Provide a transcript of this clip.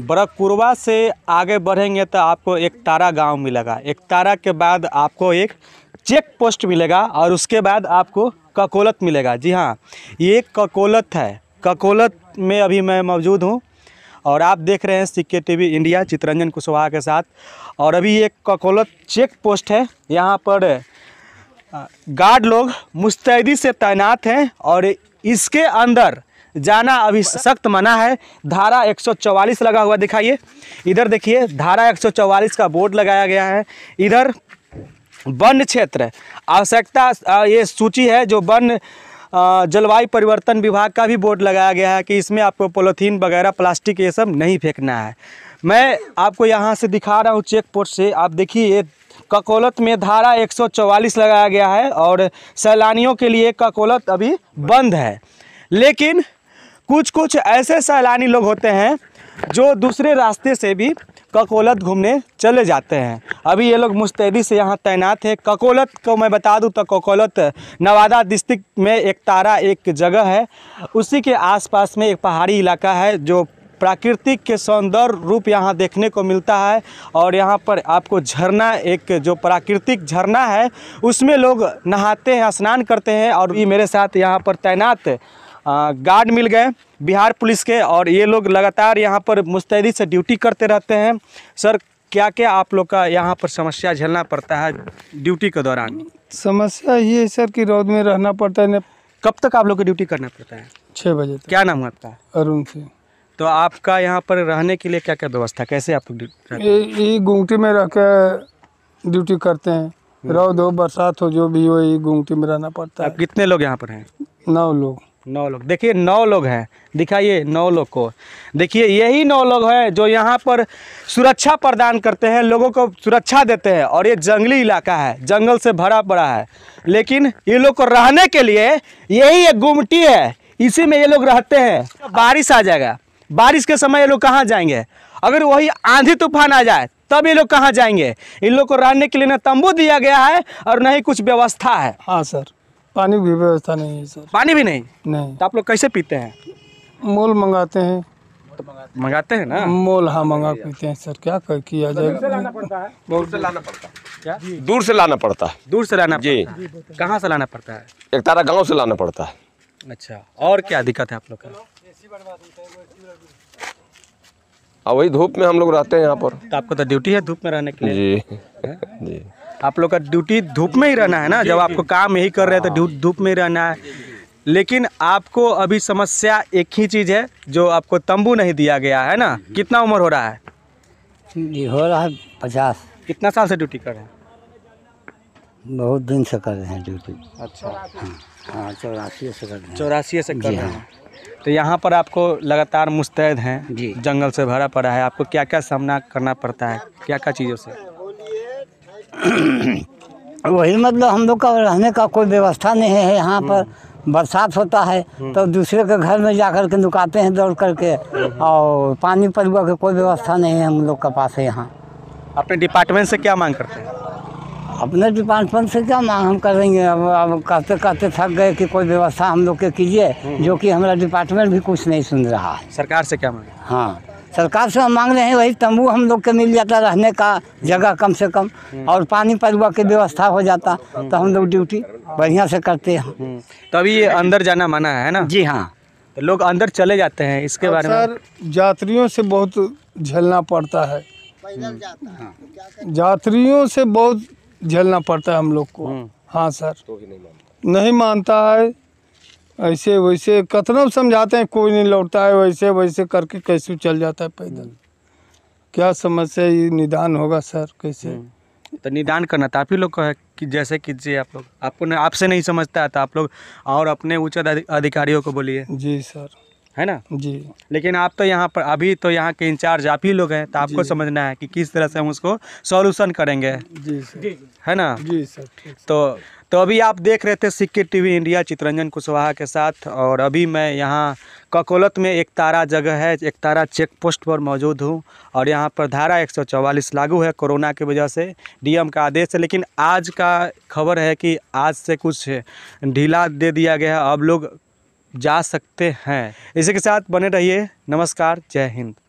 बरकुरवा से आगे बढ़ेंगे तो आपको एक तारा गांव मिलेगा एक तारा के बाद आपको एक चेक पोस्ट मिलेगा और उसके बाद आपको ककोलत मिलेगा जी हाँ ये ककोलत है ककोलत में अभी मैं मौजूद हूँ और आप देख रहे हैं सिक्के टीवी इंडिया चित्रंजन कुशवाहा के साथ और अभी एक ककोलत चेक पोस्ट है यहाँ पर गार्ड लोग मुस्तैदी से तैनात हैं और इसके अंदर जाना अभी सख्त मना है धारा 144 लगा हुआ दिखाइए इधर देखिए धारा 144 का बोर्ड लगाया गया है इधर वन क्षेत्र आवश्यकता ये सूची है जो वन जलवायु परिवर्तन विभाग का भी बोर्ड लगाया गया है कि इसमें आपको पोलोथीन वगैरह प्लास्टिक ये सब नहीं फेंकना है मैं आपको यहाँ से दिखा रहा हूँ चेक पोस्ट से आप देखिए ये ककोलत में धारा 144 लगाया गया है और सैलानियों के लिए ककोलत अभी बंद है लेकिन कुछ कुछ ऐसे सैलानी लोग होते हैं जो दूसरे रास्ते से भी ककोलत घूमने चले जाते हैं अभी ये लोग मुस्तैदी से यहाँ तैनात है ककोलत को मैं बता दूँ तो ककोलत नवादा डिस्ट्रिक्ट में एक तारा एक जगह है उसी के आसपास में एक पहाड़ी इलाका है जो प्राकृतिक के सौंदर्य रूप यहाँ देखने को मिलता है और यहाँ पर आपको झरना एक जो प्राकृतिक झरना है उसमें लोग नहाते हैं स्नान करते हैं और भी मेरे साथ यहाँ पर तैनात गार्ड मिल गए बिहार पुलिस के और ये लोग लगातार यहाँ पर मुस्तैदी से ड्यूटी करते रहते हैं सर क्या क्या आप लोग का यहाँ पर समस्या झेलना पड़ता है ड्यूटी के दौरान समस्या ये है सर कि रोड में रहना पड़ता है कब तक आप लोग को ड्यूटी करना पड़ता है छः बजे तक क्या नाम है आपका अरुण सिंह तो आपका यहाँ पर रहने के लिए क्या क्या व्यवस्था कैसे आप लोग ये गुमटी में रह कर ड्यूटी करते हैं हम्म। रौद हो बरसात हो जो भी हो ये गुमटी में रहना पड़ता है कितने लोग यहाँ पर हैं नौ लोग नौ लोग देखिए नौ लोग हैं दिखाइए नौ लोग को देखिए यही नौ लोग हैं जो यहाँ पर सुरक्षा प्रदान करते हैं लोगों को सुरक्षा देते हैं और ये जंगली इलाका है जंगल से भरा पड़ा है लेकिन ये लोग को रहने के लिए यही एक गुमटी है इसी में ये लोग रहते हैं बारिश आ जाएगा बारिश के समय ये लोग कहाँ जाएंगे अगर वही आंधी तूफान आ जाए तब ये लोग कहाँ जाएंगे इन लोग को रहने के लिए ना तंबू दिया गया है और न ही कुछ व्यवस्था है हाँ सर पानी भी व्यवस्था नहीं है सर पानी भी नहीं नहीं तो आप लोग कैसे पीते हैं मोल मंगाते हैं मंगाते हैं ना मोल हाँ मंगा पीते हैं सर क्या कर किया जाए दूर से लाना पड़ता है दूर से लाना पड़ता है दूर से लाना जी कहाँ से लाना पड़ता है एक तारा गाँव से लाना पड़ता है अच्छा और क्या दिक्कत है आप लोग का हाँ, वही धूप में हम लोग रहते हैं यहाँ पर तो आपको तो ड्यूटी है धूप में रहने के लिए जी हाँ? जी आप लोग का ड्यूटी धूप में ही रहना है ना जब आपको काम यही कर रहे हैं तो हाँ। धूप में ही रहना है लेकिन आपको अभी समस्या एक ही चीज़ है जो आपको तंबू नहीं दिया गया है ना हम्म। कितना उम्र हो रहा है हो रहा है पचास कितना साल से ड्यूटी कर रहे हैं बहुत दिन से कर रहे हैं ड्यूटी अच्छा हाँ चौरासी से कर चौरासी से कर रहे हैं हाँ। तो यहाँ पर आपको लगातार मुस्तैद हैं जी जंगल से भरा पड़ा है आपको क्या क्या सामना करना पड़ता है क्या क्या चीज़ों से वही मतलब हम लोग का रहने का कोई व्यवस्था नहीं है यहाँ हम्म। पर बरसात होता है हम्म। तो दूसरे के घर में जा कर के नुकाते हैं दौड़ करके हम्म। और पानी परुआ के कोई व्यवस्था नहीं है हम लोग के पास है यहाँ अपने डिपार्टमेंट से क्या मांग करते हैं अपने डिपार्टमेंट से क्या मांग हम करेंगे अब अब कहते कहते थक गए कि कोई व्यवस्था हम लोग के कीजिए जो कि हमारा डिपार्टमेंट भी कुछ नहीं सुन रहा है सरकार से क्या मांग हाँ सरकार से हम मांग रहे हैं वही तम्बू हम लोग के मिल जाता रहने का जगह कम से कम हम्म। और पानी परुआ की व्यवस्था हो जाता तो हम लोग ड्यूटी बढ़िया से करते हैं हम्म। तो अभी अंदर जाना मना है ना जी हाँ तो लोग अंदर चले जाते हैं इसके बारे में सर यात्रियों से बहुत झेलना पड़ता है हम्म। यात्रियों से बहुत झेलना पड़ता है हम लोग को हाँ सर तो नहीं मानता है ऐसे वैसे कतना समझाते हैं कोई नहीं लौटता है वैसे वैसे करके कैसे चल जाता है पैदल हम्म। क्या समस्या ये निदान होगा सर कैसे हम्म। तो निदान करना था आप ही लोग का है कि जैसे कीजिए आप लोग आपको आपसे नहीं समझता है तो आप लोग और अपने उच्च अधिकारियों को बोलिए जी सर है ना जी लेकिन आप तो यहाँ पर अभी तो यहाँ के इंचार्ज आप ही लोग हैं तो आपको समझना है कि किस तरह से हम उसको सॉल्यूशन करेंगे जी सर है ना जी सर तो तो अभी आप देख रहे थे सिक्के टीवी इंडिया चित्रंजन कुशवाहा के साथ और अभी मैं यहाँ ककोलत में एक तारा जगह है एक तारा चेक पोस्ट पर मौजूद हूँ और यहाँ पर धारा 144 लागू है कोरोना की वजह से डीएम का आदेश है लेकिन आज का खबर है कि आज से कुछ ढीला दे दिया गया है अब लोग जा सकते हैं इसी के साथ बने रहिए नमस्कार जय हिंद